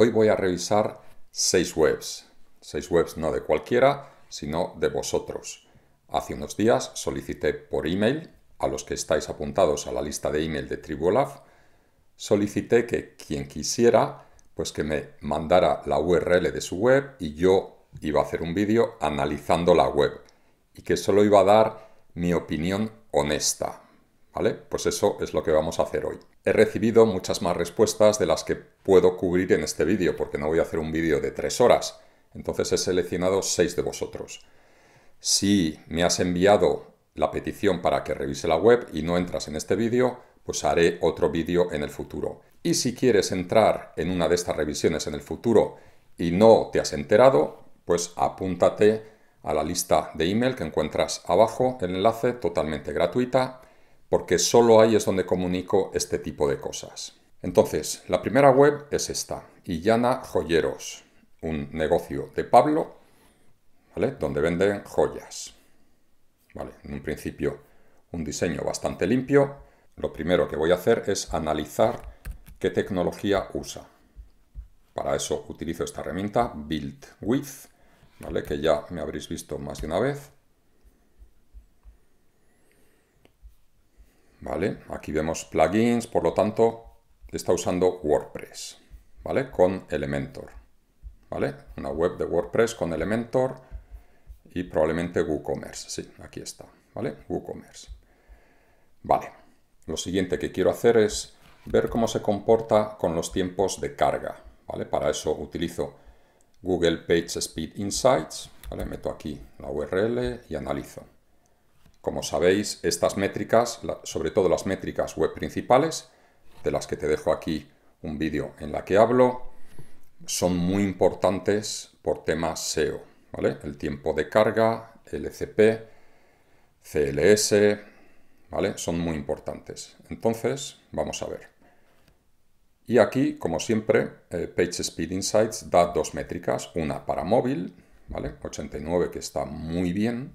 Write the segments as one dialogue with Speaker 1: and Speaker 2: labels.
Speaker 1: Hoy voy a revisar seis webs. Seis webs no de cualquiera, sino de vosotros. Hace unos días solicité por email, a los que estáis apuntados a la lista de email de Tribulaf, solicité que quien quisiera, pues que me mandara la URL de su web y yo iba a hacer un vídeo analizando la web y que solo iba a dar mi opinión honesta, pues eso es lo que vamos a hacer hoy. He recibido muchas más respuestas de las que puedo cubrir en este vídeo, porque no voy a hacer un vídeo de tres horas. Entonces he seleccionado seis de vosotros. Si me has enviado la petición para que revise la web y no entras en este vídeo, pues haré otro vídeo en el futuro. Y si quieres entrar en una de estas revisiones en el futuro y no te has enterado, pues apúntate a la lista de email que encuentras abajo, el enlace totalmente gratuita porque solo ahí es donde comunico este tipo de cosas. Entonces, la primera web es esta, Illana Joyeros, un negocio de Pablo, ¿vale? Donde venden joyas. Vale, en un principio un diseño bastante limpio. Lo primero que voy a hacer es analizar qué tecnología usa. Para eso utilizo esta herramienta, Build With, ¿vale? Que ya me habréis visto más de una vez. ¿vale? Aquí vemos plugins, por lo tanto, está usando WordPress, ¿vale? Con Elementor, ¿vale? Una web de WordPress con Elementor y probablemente WooCommerce, sí, aquí está, ¿vale? WooCommerce. Vale, lo siguiente que quiero hacer es ver cómo se comporta con los tiempos de carga, ¿vale? Para eso utilizo Google Page Speed Insights, Meto aquí la URL y analizo. Como sabéis, estas métricas, sobre todo las métricas web principales, de las que te dejo aquí un vídeo en la que hablo, son muy importantes por temas SEO, ¿vale? El tiempo de carga, LCP, e CLS, ¿vale? Son muy importantes. Entonces, vamos a ver. Y aquí, como siempre, eh, PageSpeed Insights da dos métricas, una para móvil, ¿vale? 89, que está muy bien,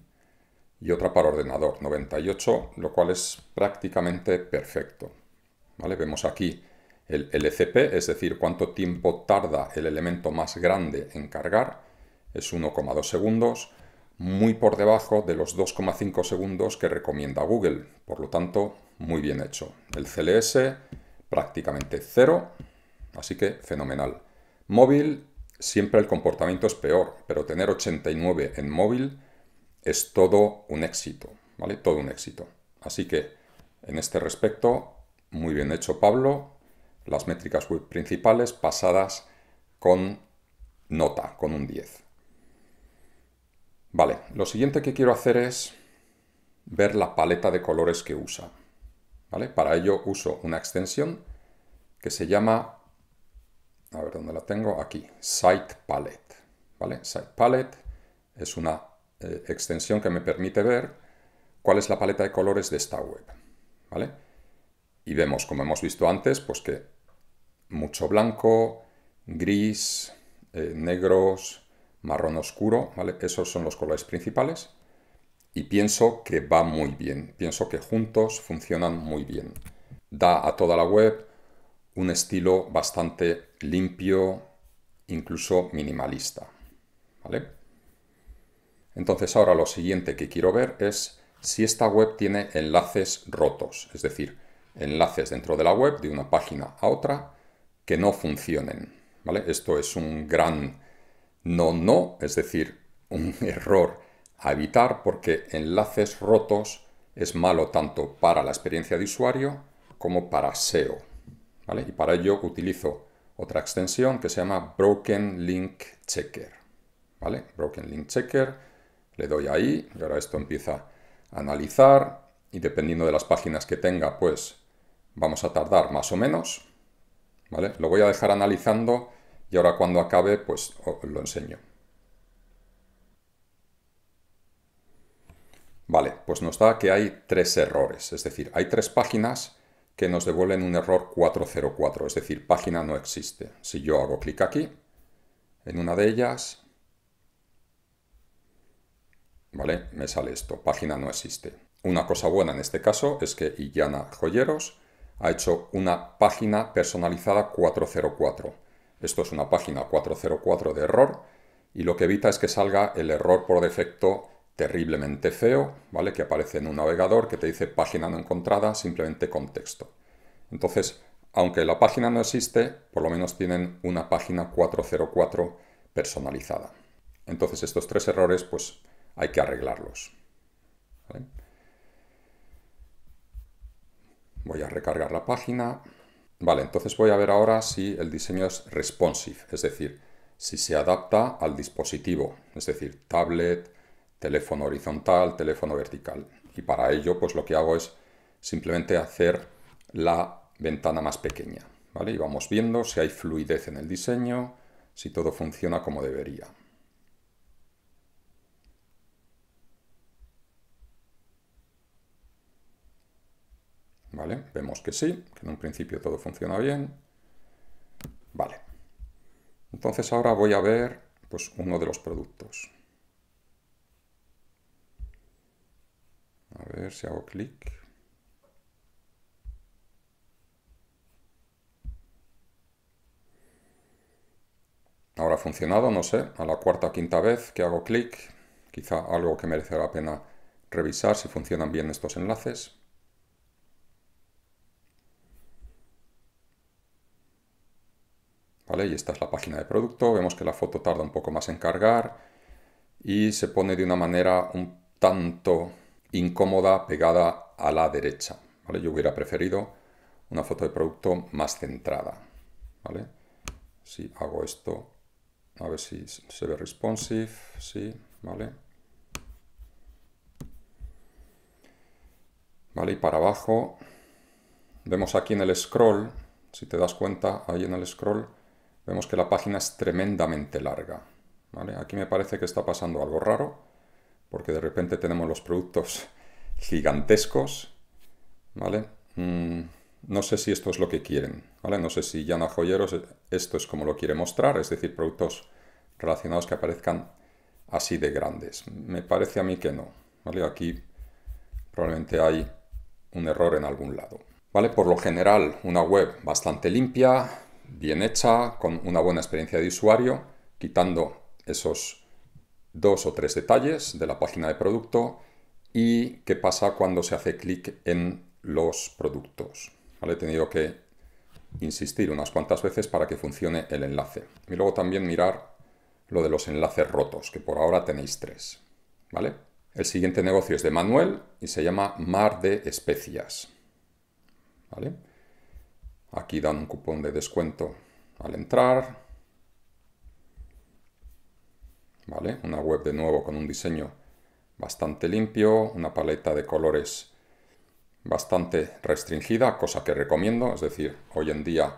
Speaker 1: y otra para ordenador, 98, lo cual es prácticamente perfecto. ¿Vale? Vemos aquí el LCP, es decir, cuánto tiempo tarda el elemento más grande en cargar, es 1,2 segundos, muy por debajo de los 2,5 segundos que recomienda Google, por lo tanto, muy bien hecho. El CLS prácticamente cero, así que fenomenal. Móvil, siempre el comportamiento es peor, pero tener 89 en móvil es todo un éxito, ¿vale? Todo un éxito. Así que, en este respecto, muy bien hecho Pablo, las métricas web principales pasadas con nota, con un 10. Vale, lo siguiente que quiero hacer es ver la paleta de colores que usa. ¿Vale? Para ello uso una extensión que se llama, a ver dónde la tengo, aquí, Site Palette. ¿Vale? Site Palette es una eh, extensión que me permite ver cuál es la paleta de colores de esta web. ¿vale? Y vemos, como hemos visto antes, pues que mucho blanco, gris, eh, negros, marrón oscuro, ¿vale? esos son los colores principales. Y pienso que va muy bien, pienso que juntos funcionan muy bien. Da a toda la web un estilo bastante limpio, incluso minimalista. ¿vale? Entonces ahora lo siguiente que quiero ver es si esta web tiene enlaces rotos, es decir, enlaces dentro de la web de una página a otra que no funcionen. ¿vale? Esto es un gran no no, es decir, un error a evitar porque enlaces rotos es malo tanto para la experiencia de usuario como para SEO. Y para ello utilizo otra extensión que se llama Broken Link Checker. ¿vale? Broken Link Checker le doy ahí y ahora esto empieza a analizar y dependiendo de las páginas que tenga, pues vamos a tardar más o menos. ¿Vale? Lo voy a dejar analizando y ahora cuando acabe, pues lo enseño. Vale, pues nos da que hay tres errores, es decir, hay tres páginas que nos devuelven un error 404, es decir, página no existe. Si yo hago clic aquí, en una de ellas, ¿vale? Me sale esto, página no existe. Una cosa buena en este caso es que Illana Joyeros ha hecho una página personalizada 404. Esto es una página 404 de error y lo que evita es que salga el error por defecto terriblemente feo, ¿vale? Que aparece en un navegador que te dice página no encontrada, simplemente contexto. Entonces, aunque la página no existe, por lo menos tienen una página 404 personalizada. Entonces, estos tres errores, pues hay que arreglarlos. Voy a recargar la página. Vale, entonces voy a ver ahora si el diseño es responsive, es decir, si se adapta al dispositivo, es decir, tablet, teléfono horizontal, teléfono vertical. Y para ello, pues lo que hago es simplemente hacer la ventana más pequeña. ¿vale? Y vamos viendo si hay fluidez en el diseño, si todo funciona como debería. ¿vale? Vemos que sí, que en un principio todo funciona bien. Vale. Entonces ahora voy a ver pues, uno de los productos. A ver si hago clic. Ahora ha funcionado, no sé, a la cuarta o quinta vez que hago clic, quizá algo que merece la pena revisar si funcionan bien estos enlaces. Y esta es la página de producto, vemos que la foto tarda un poco más en cargar y se pone de una manera un tanto incómoda pegada a la derecha, Yo hubiera preferido una foto de producto más centrada, ¿vale? Si hago esto, a ver si se ve responsive, sí, ¿vale? Vale, y para abajo vemos aquí en el scroll, si te das cuenta, ahí en el scroll Vemos que la página es tremendamente larga. ¿vale? Aquí me parece que está pasando algo raro, porque de repente tenemos los productos gigantescos. ¿vale? Mm, no sé si esto es lo que quieren. ¿vale? No sé si Yana Joyeros eh, esto es como lo quiere mostrar, es decir, productos relacionados que aparezcan así de grandes. Me parece a mí que no. ¿vale? Aquí probablemente hay un error en algún lado. ¿Vale? Por lo general, una web bastante limpia, bien hecha, con una buena experiencia de usuario, quitando esos dos o tres detalles de la página de producto y qué pasa cuando se hace clic en los productos. He tenido que insistir unas cuantas veces para que funcione el enlace. Y luego también mirar lo de los enlaces rotos, que por ahora tenéis tres. ¿Vale? El siguiente negocio es de Manuel y se llama Mar de Especias. ¿Vale? Aquí dan un cupón de descuento al entrar. ¿Vale? Una web de nuevo con un diseño bastante limpio, una paleta de colores bastante restringida, cosa que recomiendo, es decir, hoy en día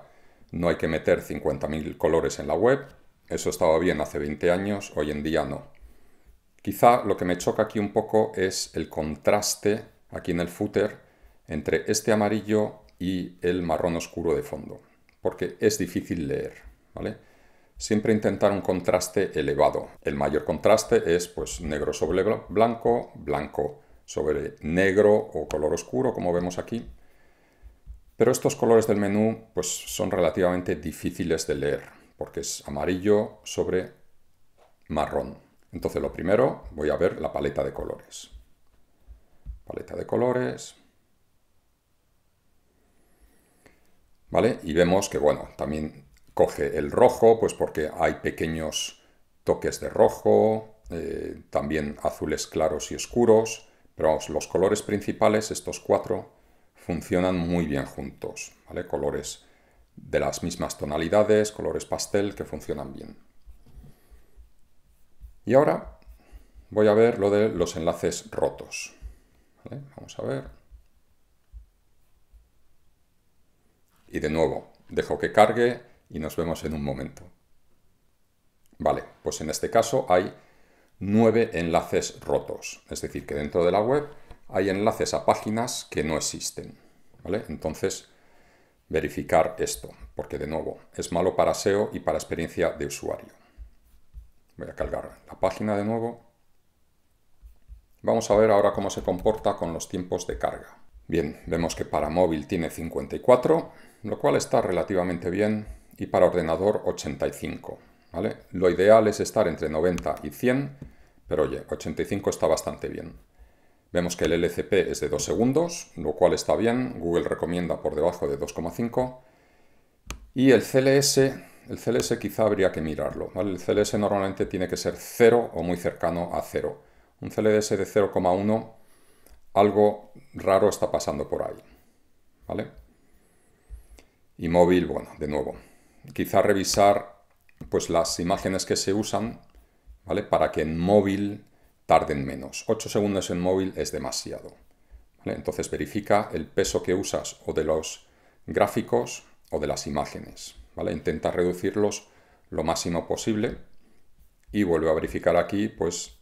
Speaker 1: no hay que meter 50.000 colores en la web, eso estaba bien hace 20 años, hoy en día no. Quizá lo que me choca aquí un poco es el contraste aquí en el footer entre este amarillo y el marrón oscuro de fondo, porque es difícil leer, ¿vale? Siempre intentar un contraste elevado. El mayor contraste es pues negro sobre blanco, blanco sobre negro o color oscuro, como vemos aquí. Pero estos colores del menú pues son relativamente difíciles de leer, porque es amarillo sobre marrón. Entonces lo primero voy a ver la paleta de colores. Paleta de colores, ¿vale? Y vemos que, bueno, también coge el rojo, pues porque hay pequeños toques de rojo, eh, también azules claros y oscuros, pero vamos, los colores principales, estos cuatro, funcionan muy bien juntos, ¿vale? Colores de las mismas tonalidades, colores pastel, que funcionan bien. Y ahora voy a ver lo de los enlaces rotos. Vamos a ver. y de nuevo dejo que cargue y nos vemos en un momento. Vale, pues en este caso hay nueve enlaces rotos, es decir, que dentro de la web hay enlaces a páginas que no existen. ¿vale? Entonces, verificar esto, porque de nuevo es malo para SEO y para experiencia de usuario. Voy a cargar la página de nuevo. Vamos a ver ahora cómo se comporta con los tiempos de carga. Bien, vemos que para móvil tiene 54, lo cual está relativamente bien, y para ordenador 85. ¿vale? Lo ideal es estar entre 90 y 100, pero oye, 85 está bastante bien. Vemos que el LCP es de 2 segundos, lo cual está bien, Google recomienda por debajo de 2,5. Y el CLS, el CLS quizá habría que mirarlo. El CLS normalmente tiene que ser 0 o muy cercano a 0. Un CLS de 0,1 algo raro está pasando por ahí. ¿Vale? Y móvil, bueno, de nuevo. Quizá revisar pues las imágenes que se usan, ¿vale? Para que en móvil tarden menos. 8 segundos en móvil es demasiado. Entonces verifica el peso que usas o de los gráficos o de las imágenes. ¿vale? Intenta reducirlos lo máximo posible y vuelve a verificar aquí pues,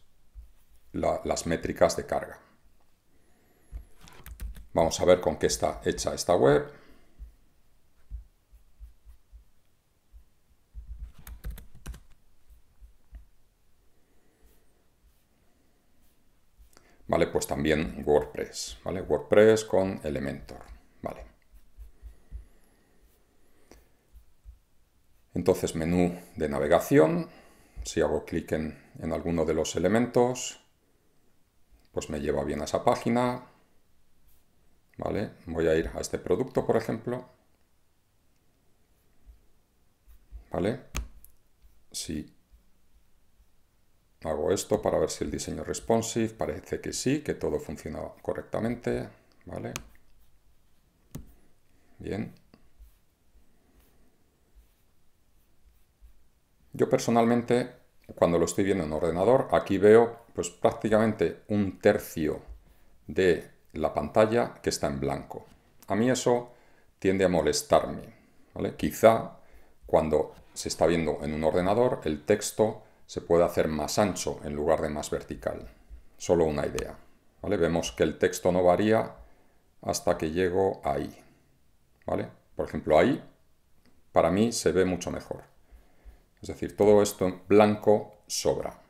Speaker 1: las métricas de carga. Vamos a ver con qué está hecha esta web. Vale, pues también WordPress, ¿vale? WordPress con Elementor, ¿vale? Entonces, menú de navegación, si hago clic en, en alguno de los elementos, pues me lleva bien a esa página, ¿Vale? Voy a ir a este producto, por ejemplo. ¿Vale? Si hago esto para ver si el diseño es responsive, parece que sí, que todo funciona correctamente. ¿Vale? Bien. Yo personalmente, cuando lo estoy viendo en ordenador, aquí veo pues prácticamente un tercio de la pantalla que está en blanco. A mí eso tiende a molestarme. Quizá cuando se está viendo en un ordenador el texto se puede hacer más ancho en lugar de más vertical. Solo una idea. Vemos que el texto no varía hasta que llego ahí. ¿vale? Por ejemplo, ahí para mí se ve mucho mejor. Es decir, todo esto en blanco sobra.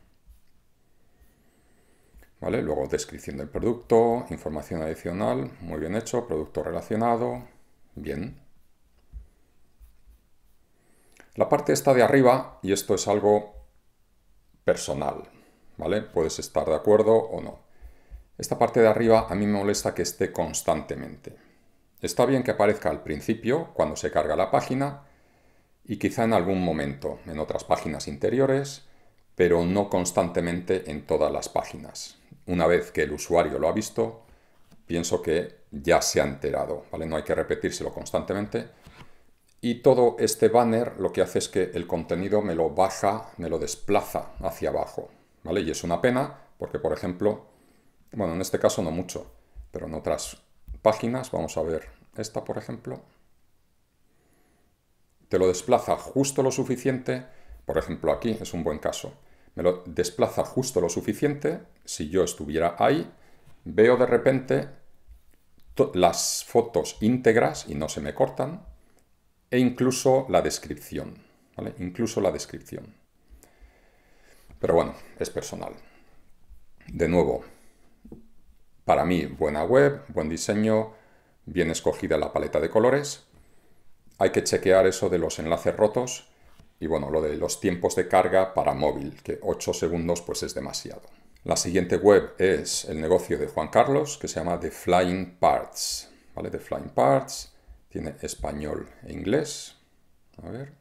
Speaker 1: Luego descripción del producto, información adicional, muy bien hecho, producto relacionado, bien. La parte está de arriba, y esto es algo personal, ¿vale? Puedes estar de acuerdo o no. Esta parte de arriba a mí me molesta que esté constantemente. Está bien que aparezca al principio, cuando se carga la página, y quizá en algún momento, en otras páginas interiores, pero no constantemente en todas las páginas una vez que el usuario lo ha visto, pienso que ya se ha enterado, ¿vale? No hay que repetírselo constantemente. Y todo este banner lo que hace es que el contenido me lo baja, me lo desplaza hacia abajo, ¿vale? Y es una pena porque, por ejemplo, bueno, en este caso no mucho, pero en otras páginas, vamos a ver esta, por ejemplo, te lo desplaza justo lo suficiente, por ejemplo aquí es un buen caso, me lo desplaza justo lo suficiente. Si yo estuviera ahí, veo de repente las fotos íntegras y no se me cortan, e incluso la descripción. ¿vale? Incluso la descripción. Pero bueno, es personal. De nuevo, para mí, buena web, buen diseño, bien escogida la paleta de colores. Hay que chequear eso de los enlaces rotos y bueno, lo de los tiempos de carga para móvil, que 8 segundos pues es demasiado. La siguiente web es el negocio de Juan Carlos, que se llama The Flying Parts. ¿Vale? The Flying Parts tiene español e inglés. A ver.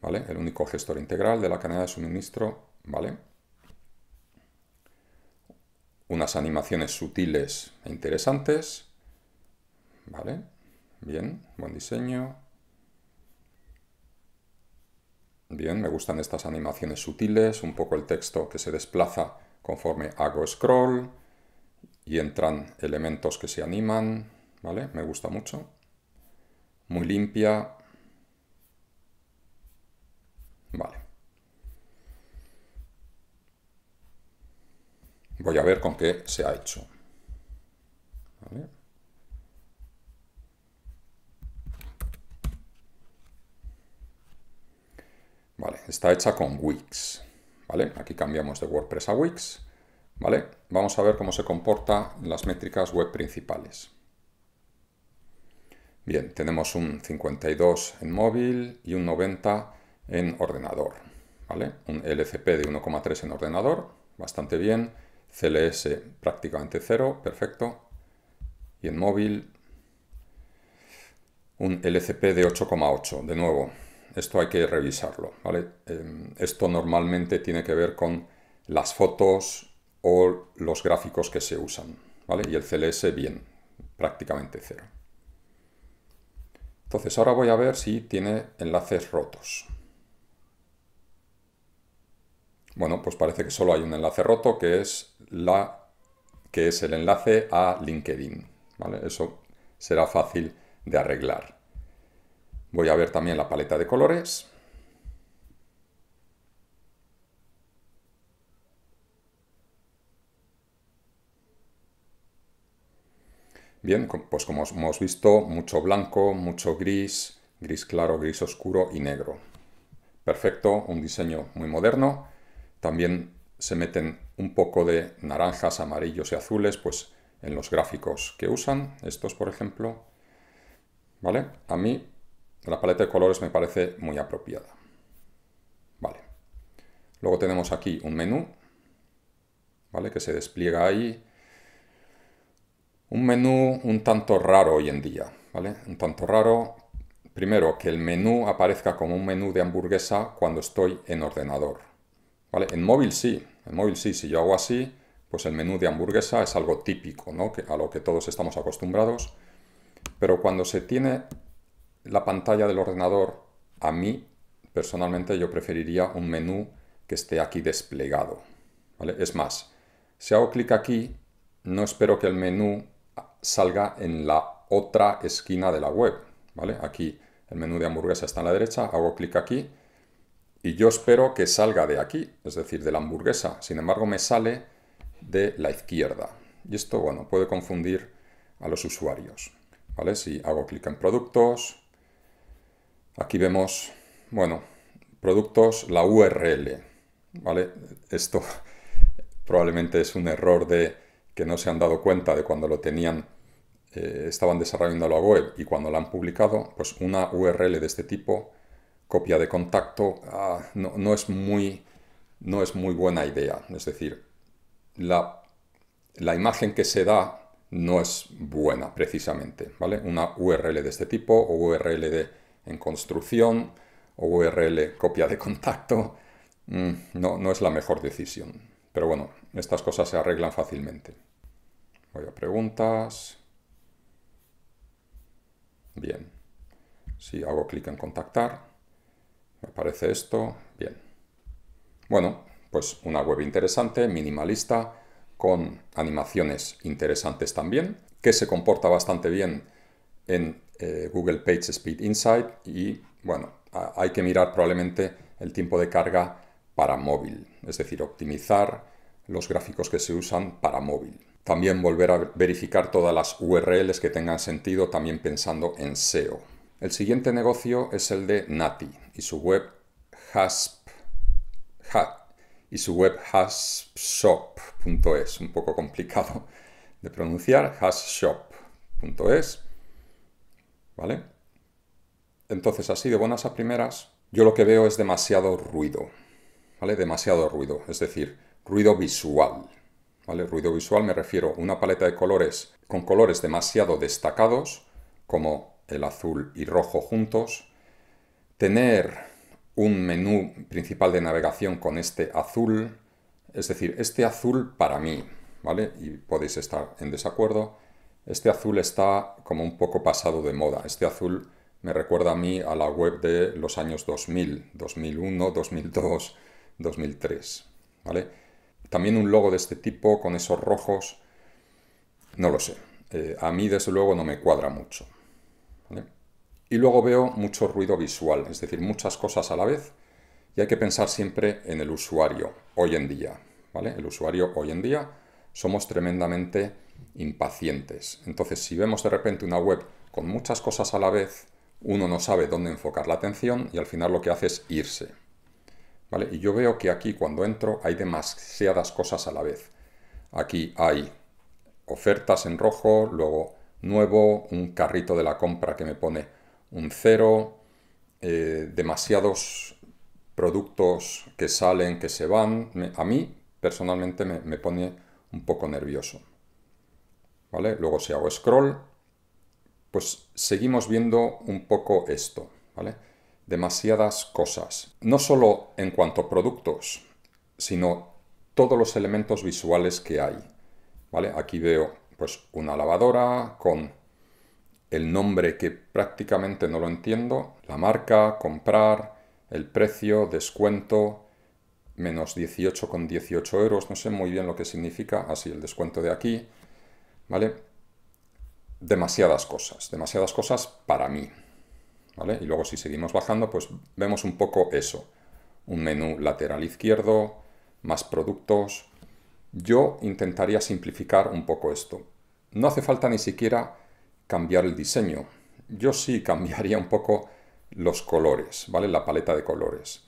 Speaker 1: ¿Vale? El único gestor integral de la cadena de suministro. ¿Vale? Unas animaciones sutiles e interesantes. ¿Vale? Bien, buen diseño. Bien, me gustan estas animaciones sutiles, un poco el texto que se desplaza conforme hago scroll y entran elementos que se animan, ¿vale? Me gusta mucho. Muy limpia. Vale. Voy a ver con qué se ha hecho. Vale, está hecha con Wix. ¿Vale? Aquí cambiamos de WordPress a Wix. ¿Vale? Vamos a ver cómo se comporta las métricas web principales. Bien, tenemos un 52 en móvil y un 90 en ordenador. ¿Vale? Un LCP de 1,3 en ordenador, bastante bien. CLS prácticamente cero, perfecto. Y en móvil un LCP de 8,8, de nuevo, esto hay que revisarlo. ¿vale? Em, esto normalmente tiene que ver con las fotos o los gráficos que se usan. ¿vale? Y el CLS bien, prácticamente cero. Entonces ahora voy a ver si tiene enlaces rotos. Bueno, pues parece que solo hay un enlace roto que es, la, que es el enlace a LinkedIn. ¿vale? Eso será fácil de arreglar. Voy a ver también la paleta de colores. Bien, pues como hemos visto, mucho blanco, mucho gris, gris claro, gris oscuro y negro. Perfecto, un diseño muy moderno. También se meten un poco de naranjas, amarillos y azules pues en los gráficos que usan, estos por ejemplo. ¿Vale? A mí la paleta de colores me parece muy apropiada. Vale. Luego tenemos aquí un menú, ¿vale? Que se despliega ahí. Un menú un tanto raro hoy en día, ¿vale? Un tanto raro. Primero, que el menú aparezca como un menú de hamburguesa cuando estoy en ordenador, ¿vale? En móvil sí, en móvil sí, si yo hago así, pues el menú de hamburguesa es algo típico, ¿no? a lo que todos estamos acostumbrados. Pero cuando se tiene la pantalla del ordenador, a mí personalmente yo preferiría un menú que esté aquí desplegado. ¿vale? Es más, si hago clic aquí, no espero que el menú salga en la otra esquina de la web. ¿vale? Aquí el menú de hamburguesa está en la derecha, hago clic aquí y yo espero que salga de aquí, es decir, de la hamburguesa. Sin embargo, me sale de la izquierda. Y esto, bueno, puede confundir a los usuarios. ¿vale? Si hago clic en productos, Aquí vemos, bueno, productos, la URL, ¿vale? Esto probablemente es un error de que no se han dado cuenta de cuando lo tenían, eh, estaban desarrollando a web y cuando la han publicado, pues una URL de este tipo, copia de contacto, ah, no, es muy, no es muy buena idea. Es decir, la, la imagen que se da no es buena precisamente, ¿vale? Una URL de este tipo o URL de en construcción, URL copia de contacto, mm, no, no es la mejor decisión. Pero bueno, estas cosas se arreglan fácilmente. Voy a preguntas. Bien. Si hago clic en contactar, me aparece esto. Bien. Bueno, pues una web interesante, minimalista, con animaciones interesantes también, que se comporta bastante bien en eh, Google Page Speed Insight y bueno, hay que mirar probablemente el tiempo de carga para móvil, es decir, optimizar los gráficos que se usan para móvil. También volver a verificar todas las URLs que tengan sentido, también pensando en SEO. El siguiente negocio es el de Nati y su web Hasp, y su web haspshop.es, un poco complicado de pronunciar, hasshop.es ¿vale? Entonces, así de buenas a primeras, yo lo que veo es demasiado ruido, ¿vale? Demasiado ruido, es decir, ruido visual, ¿vale? Ruido visual me refiero a una paleta de colores con colores demasiado destacados, como el azul y rojo juntos, tener un menú principal de navegación con este azul, es decir, este azul para mí, ¿vale? Y podéis estar en desacuerdo, este azul está como un poco pasado de moda. Este azul me recuerda a mí a la web de los años 2000, 2001, 2002, 2003. ¿vale? También un logo de este tipo con esos rojos, no lo sé. Eh, a mí desde luego no me cuadra mucho. Y luego veo mucho ruido visual, es decir, muchas cosas a la vez y hay que pensar siempre en el usuario hoy en día. ¿vale? El usuario hoy en día somos tremendamente impacientes. Entonces, si vemos de repente una web con muchas cosas a la vez, uno no sabe dónde enfocar la atención y al final lo que hace es irse. ¿Vale? Y yo veo que aquí cuando entro hay demasiadas cosas a la vez. Aquí hay ofertas en rojo, luego nuevo, un carrito de la compra que me pone un cero, eh, demasiados productos que salen, que se van. a mí personalmente me pone un poco nervioso. ¿vale? Luego si hago scroll, pues seguimos viendo un poco esto, ¿vale? Demasiadas cosas. No solo en cuanto a productos, sino todos los elementos visuales que hay, ¿vale? Aquí veo pues una lavadora con el nombre que prácticamente no lo entiendo, la marca, comprar, el precio, descuento, menos 18,18 euros, no sé muy bien lo que significa, así el descuento de aquí, ¿Vale? Demasiadas cosas, demasiadas cosas para mí. ¿Vale? Y luego si seguimos bajando, pues vemos un poco eso. Un menú lateral izquierdo, más productos. Yo intentaría simplificar un poco esto. No hace falta ni siquiera cambiar el diseño. Yo sí cambiaría un poco los colores, ¿vale? La paleta de colores.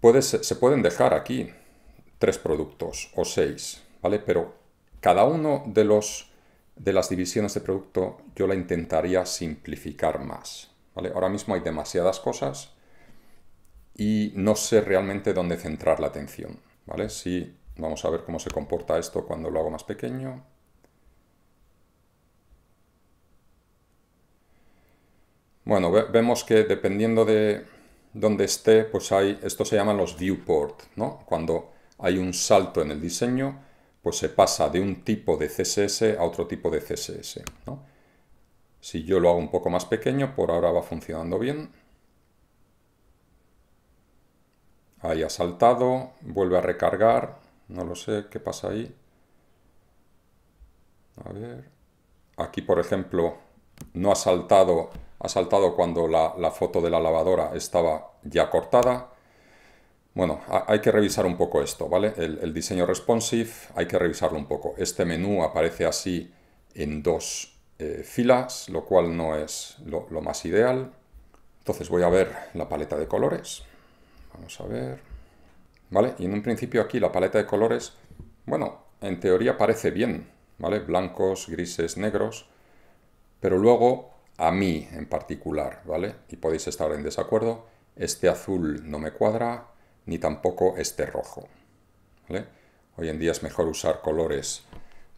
Speaker 1: Puedes, se pueden dejar aquí tres productos o seis, ¿vale? Pero cada uno de, los, de las divisiones de producto yo la intentaría simplificar más. Ahora mismo hay demasiadas cosas y no sé realmente dónde centrar la atención. ¿vale? Si vamos a ver cómo se comporta esto cuando lo hago más pequeño. Bueno, vemos que dependiendo de dónde esté, pues hay, esto se llaman los viewport, ¿no? Cuando hay un salto en el diseño, pues se pasa de un tipo de CSS a otro tipo de CSS. Si yo lo hago un poco más pequeño, por ahora va funcionando bien. Ahí ha saltado, vuelve a recargar, no lo sé qué pasa ahí. A ver, aquí por ejemplo no ha saltado, ha saltado cuando la foto de la lavadora estaba ya cortada bueno, hay que revisar un poco esto, ¿vale? El, diseño responsive hay que revisarlo un poco. Este menú aparece así en dos eh, filas, lo cual no es lo, lo más ideal. Entonces voy a ver la paleta de colores. Vamos a ver. ¿Vale? Y en un principio aquí la paleta de colores, bueno, en teoría parece bien, ¿vale? Blancos, grises, negros. Pero luego, a mí en particular, ¿vale? Y podéis estar en desacuerdo. Este azul no me cuadra, ni tampoco este rojo. Hoy en día es mejor usar colores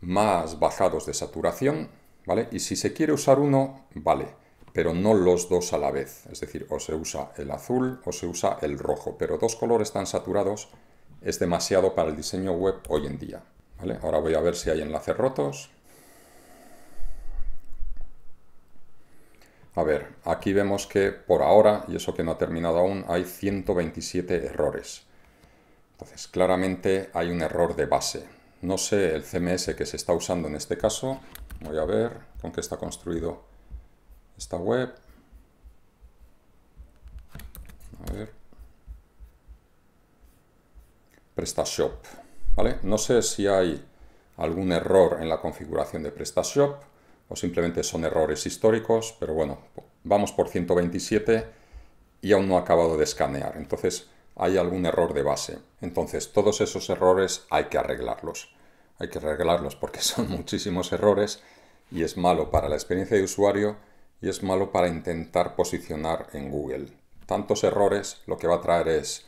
Speaker 1: más bajados de saturación, ¿vale? Y si se quiere usar uno, vale, pero no los dos a la vez. Es decir, o se usa el azul o se usa el rojo, pero dos colores tan saturados es demasiado para el diseño web hoy en día. ¿vale? Ahora voy a ver si hay enlaces rotos. A ver, aquí vemos que por ahora, y eso que no ha terminado aún, hay 127 errores. Entonces, claramente hay un error de base. No sé el CMS que se está usando en este caso. Voy a ver con qué está construido esta web. A ver. PrestaShop. ¿Vale? No sé si hay algún error en la configuración de PrestaShop o simplemente son errores históricos, pero bueno, vamos por 127 y aún no ha acabado de escanear, entonces hay algún error de base. Entonces todos esos errores hay que arreglarlos. Hay que arreglarlos porque son muchísimos errores y es malo para la experiencia de usuario y es malo para intentar posicionar en Google. Tantos errores lo que va a traer es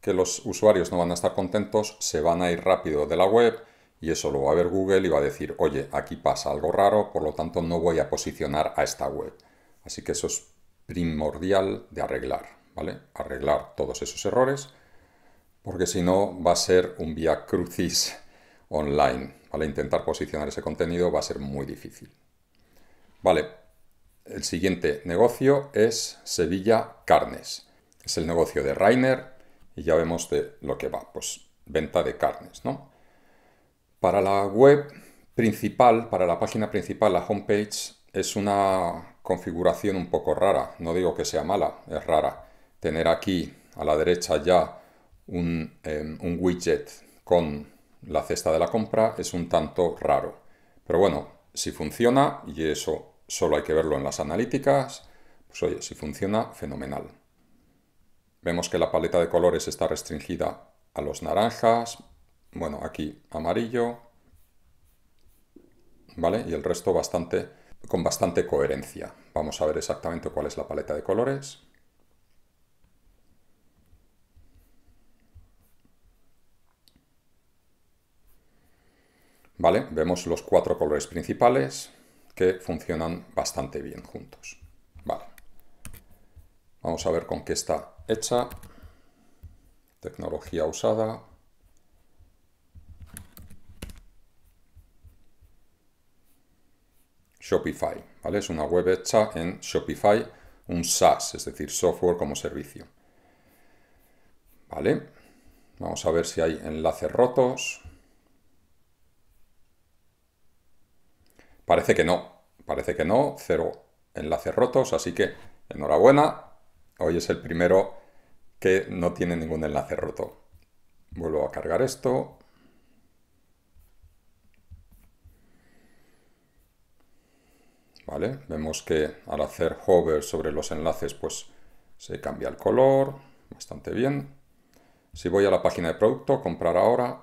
Speaker 1: que los usuarios no van a estar contentos, se van a ir rápido de la web, y eso lo va a ver Google y va a decir, oye, aquí pasa algo raro, por lo tanto no voy a posicionar a esta web. Así que eso es primordial de arreglar, ¿vale? Arreglar todos esos errores, porque si no va a ser un vía crucis online, ¿vale? Intentar posicionar ese contenido va a ser muy difícil. Vale, el siguiente negocio es Sevilla Carnes. Es el negocio de Rainer y ya vemos de lo que va, pues venta de carnes, ¿no? Para la web principal, para la página principal, la homepage, es una configuración un poco rara. No digo que sea mala, es rara. Tener aquí a la derecha ya em, un, widget con la cesta de la compra es un tanto raro. Pero bueno, si funciona, y eso solo hay que verlo en las analíticas, pues oye, si funciona, fenomenal. Vemos que la paleta de colores está restringida a los naranjas, bueno, aquí amarillo, ¿vale? Y el resto bastante, con bastante coherencia. Vamos a ver exactamente cuál es la paleta de colores. ¿Vale? Vemos los cuatro colores principales que funcionan bastante bien juntos. Vale. Vamos a ver con qué está hecha. Tecnología usada. Shopify. ¿vale? Es una web hecha en Shopify, un SaaS, es decir, software como servicio. ¿Vale? Vamos a ver si hay enlaces rotos. Parece que no, parece que no, cero enlaces rotos, así que enhorabuena, hoy es el primero que no tiene ningún enlace roto. Vuelvo a cargar esto. Vemos que al hacer hover sobre los enlaces, pues se cambia el color, bastante bien. Si voy a la página de producto, comprar ahora,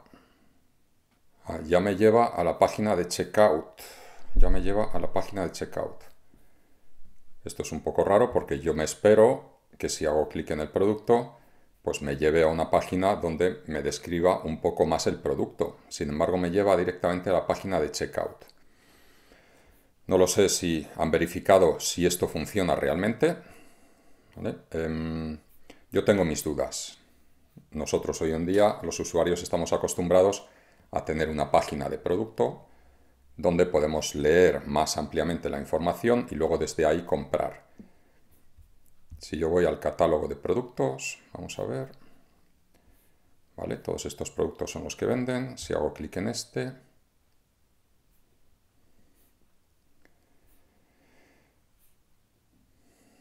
Speaker 1: ah, ya me lleva a la página de checkout. Ya me lleva a la página de checkout. Esto es un poco raro porque yo me espero que si hago clic en el producto, pues me lleve a una página donde me describa un poco más el producto. Sin embargo, me lleva directamente a la página de checkout. No lo sé si han verificado si esto funciona realmente. Em, yo tengo mis dudas. Nosotros hoy en día, los usuarios, estamos acostumbrados a tener una página de producto donde podemos leer más ampliamente la información y luego desde ahí comprar. Si yo voy al catálogo de productos, vamos a ver. Vale, todos estos productos son los que venden. Si hago clic en este,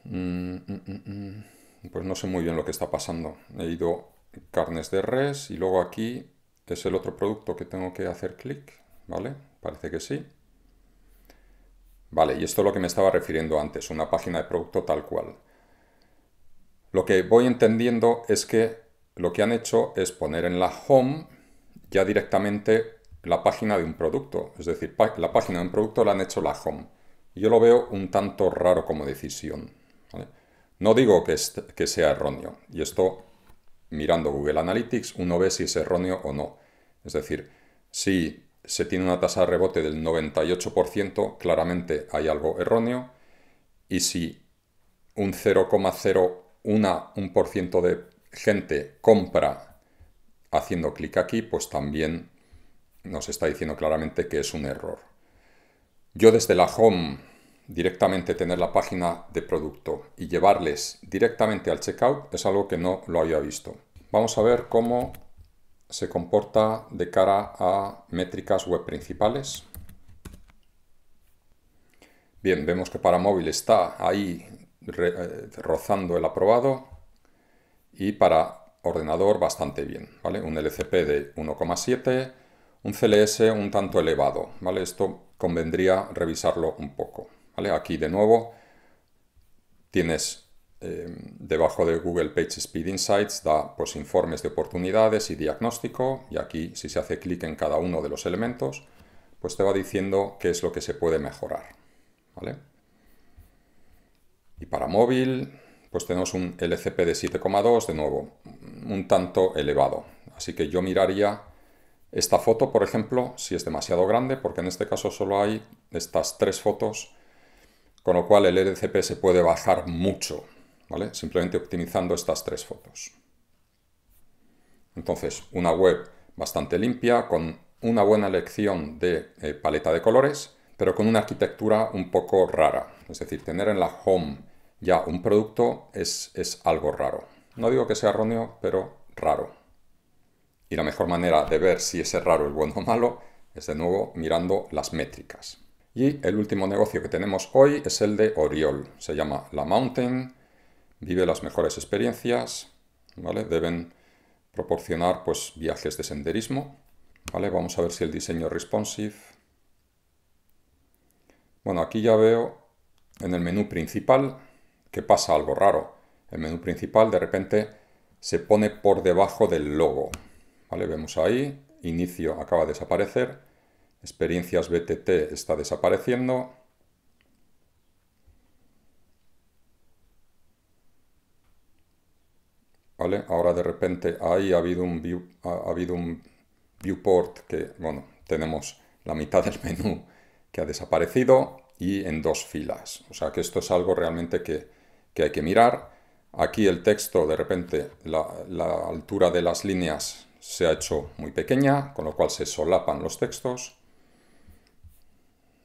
Speaker 1: Mm, mm, mm, pues no sé muy bien lo que está pasando. He ido carnes de res y luego aquí es el otro producto que tengo que hacer clic, ¿vale? Parece que sí. Vale, y esto es lo que me estaba refiriendo antes, una página de producto tal cual. Lo que voy entendiendo es que lo que han hecho es poner en la home ya directamente la página de un producto. Es decir, la página de un producto la han hecho la home. Yo lo veo un tanto raro como decisión. No digo que, que sea erróneo, y esto mirando Google Analytics uno ve si es erróneo o no. Es decir, si se tiene una tasa de rebote del 98%, claramente hay algo erróneo, y si un 0,01% de gente compra haciendo clic aquí, pues también nos está diciendo claramente que es un error. Yo desde la home directamente tener la página de producto y llevarles directamente al checkout es algo que no lo había visto. Vamos a ver cómo se comporta de cara a métricas web principales. Bien, vemos que para móvil está ahí eh, rozando el aprobado y para ordenador bastante bien, ¿vale? Un LCP de 1,7, un CLS un tanto elevado, ¿vale? Esto convendría revisarlo un poco. Aquí de nuevo tienes eh, debajo de Google Page Speed Insights, da pues, informes de oportunidades y diagnóstico, y aquí si se hace clic en cada uno de los elementos, pues te va diciendo qué es lo que se puede mejorar. Y para móvil, pues tenemos un LCP de 7,2, de nuevo, un tanto elevado. Así que yo miraría esta foto, por ejemplo, si es demasiado grande, porque en este caso solo hay estas tres fotos con lo cual el LCP se puede bajar mucho, ¿vale? Simplemente optimizando estas tres fotos. Entonces, una web bastante limpia, con una buena elección de eh, paleta de colores, pero con una arquitectura un poco rara. Es decir, tener en la home ya un producto es, es algo raro. No digo que sea erróneo, pero raro. Y la mejor manera de ver si es raro el bueno o malo es de nuevo mirando las métricas. Y el último negocio que tenemos hoy es el de Oriol. Se llama La Mountain, vive las mejores experiencias, Deben proporcionar pues, viajes de senderismo. ¿vale? Vamos a ver si el diseño es responsive. Bueno, aquí ya veo en el menú principal que pasa algo raro. El menú principal de repente se pone por debajo del logo. ¿vale? Vemos ahí, inicio acaba de desaparecer Experiencias BTT está desapareciendo. ¿Vale? Ahora de repente ahí ha habido un, viewport que, bueno, tenemos la mitad del menú que ha desaparecido y en dos filas. O sea que esto es algo realmente que, hay que mirar. Aquí el texto, de repente, la altura de las líneas se ha hecho muy pequeña, con lo cual se solapan los textos.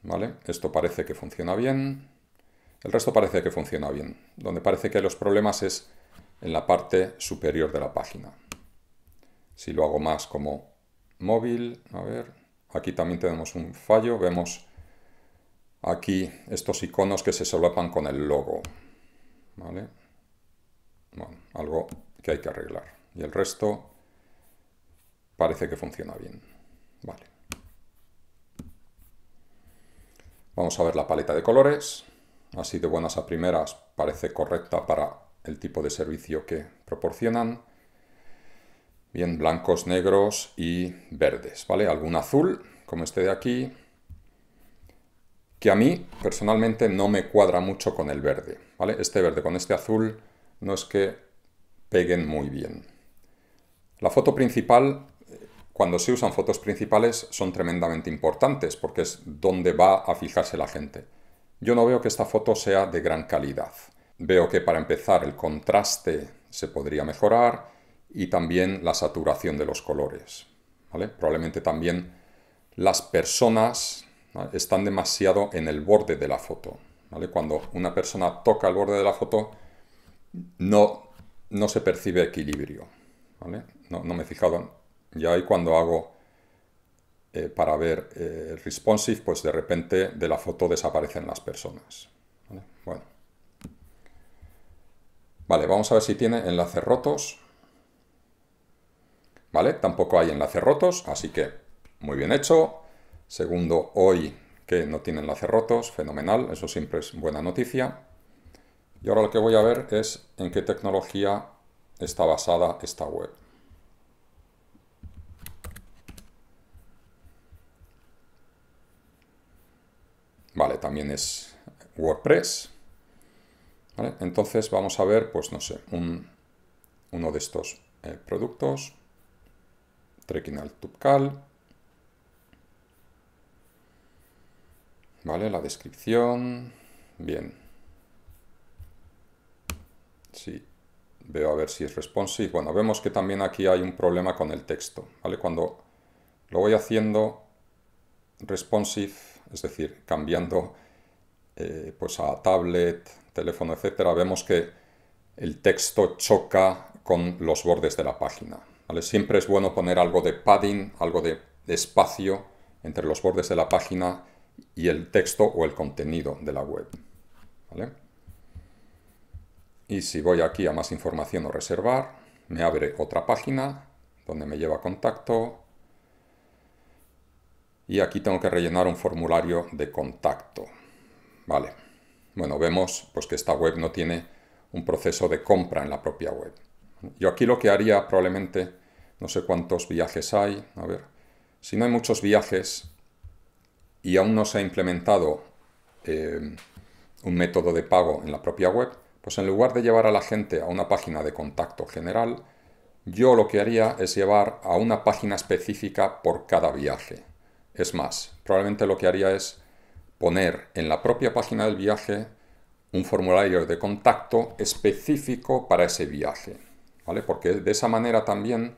Speaker 1: ¿vale? Esto parece que funciona bien. El resto parece que funciona bien. Donde parece que hay los problemas es en la parte superior de la página. Si lo hago más como móvil, a ver, aquí también tenemos un fallo. Vemos aquí estos iconos que se solapan con el logo. ¿Vale? algo que hay que arreglar. Y el resto parece que funciona bien. Vale. Vamos a ver la paleta de colores. Así de buenas a primeras parece correcta para el tipo de servicio que proporcionan. Bien, blancos, negros y verdes, ¿vale? Algún azul, como este de aquí, que a mí personalmente no me cuadra mucho con el verde, ¿vale? Este verde con este azul no es que peguen muy bien. La foto principal cuando se usan fotos principales son tremendamente importantes porque es donde va a fijarse la gente. Yo no veo que esta foto sea de gran calidad. Veo que para empezar el contraste se podría mejorar y también la saturación de los colores. Probablemente también las personas están demasiado en el borde de la foto. Cuando una persona toca el borde de la foto no, no se percibe equilibrio. no me he fijado y ahí cuando hago eh, para ver eh, responsive, pues de repente de la foto desaparecen las personas. Bueno. Vale, vamos a ver si tiene enlaces rotos. ¿Vale? Tampoco hay enlaces rotos, así que muy bien hecho. Segundo, hoy que no tiene enlaces rotos, fenomenal, eso siempre es buena noticia. Y ahora lo que voy a ver es en qué tecnología está basada esta web. Vale, también es WordPress. Entonces vamos a ver, pues no sé, un, uno de estos eh, productos. Trekking al Tupcal. Vale, la descripción. Bien. Sí, veo a ver si es responsive. Bueno, vemos que también aquí hay un problema con el texto. ¿vale? Cuando lo voy haciendo responsive, es decir, cambiando eh, pues a tablet, teléfono, etcétera, vemos que el texto choca con los bordes de la página. Siempre es bueno poner algo de padding, algo de, espacio entre los bordes de la página y el texto o el contenido de la web. Y si voy aquí a más información o reservar, me abre otra página donde me lleva contacto, y aquí tengo que rellenar un formulario de contacto. Vale. Bueno, vemos pues, que esta web no tiene un proceso de compra en la propia web. Yo aquí lo que haría probablemente, no sé cuántos viajes hay, a ver, si no hay muchos viajes y aún no se ha implementado eh, un método de pago en la propia web, pues en lugar de llevar a la gente a una página de contacto general, yo lo que haría es llevar a una página específica por cada viaje. Es más, probablemente lo que haría es poner en la propia página del viaje un formulario de contacto específico para ese viaje, ¿vale? Porque de esa manera también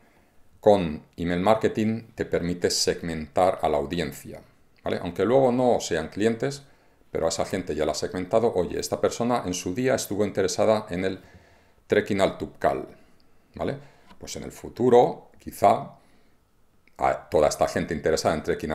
Speaker 1: con email marketing te permite segmentar a la audiencia, ¿vale? Aunque luego no sean clientes, pero a esa gente ya la ha segmentado, oye, esta persona en su día estuvo interesada en el trekking al Tupcal, ¿vale? Pues en el futuro, quizá, a toda esta gente interesada en Trekking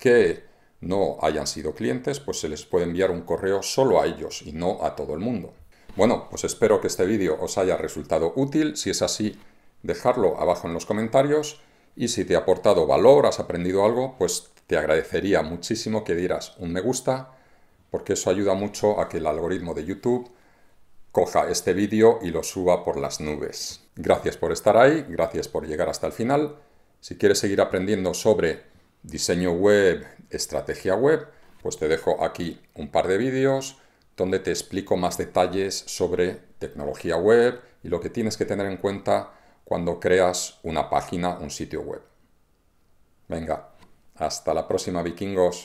Speaker 1: que no hayan sido clientes, pues se les puede enviar un correo solo a ellos y no a todo el mundo. Bueno, pues espero que este vídeo os haya resultado útil. Si es así, dejarlo abajo en los comentarios. Y si te ha aportado valor, has aprendido algo, pues te agradecería muchísimo que dieras un me gusta, porque eso ayuda mucho a que el algoritmo de YouTube coja este vídeo y lo suba por las nubes. Gracias por estar ahí, gracias por llegar hasta el final si quieres seguir aprendiendo sobre diseño web, estrategia web, pues te dejo aquí un par de vídeos donde te explico más detalles sobre tecnología web y lo que tienes que tener en cuenta cuando creas una página, un sitio web. Venga, hasta la próxima vikingos.